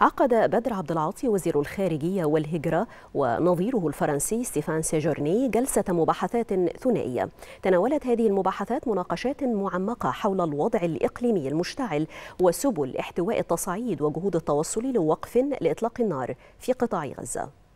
عقد بدر عبد العاطي وزير الخارجية والهجرة ونظيره الفرنسي ستيفان سيجورني جلسة مباحثات ثنائية تناولت هذه المباحثات مناقشات معمقة حول الوضع الإقليمي المشتعل وسبل احتواء التصعيد وجهود التوصل لوقف لإطلاق النار في قطاع غزة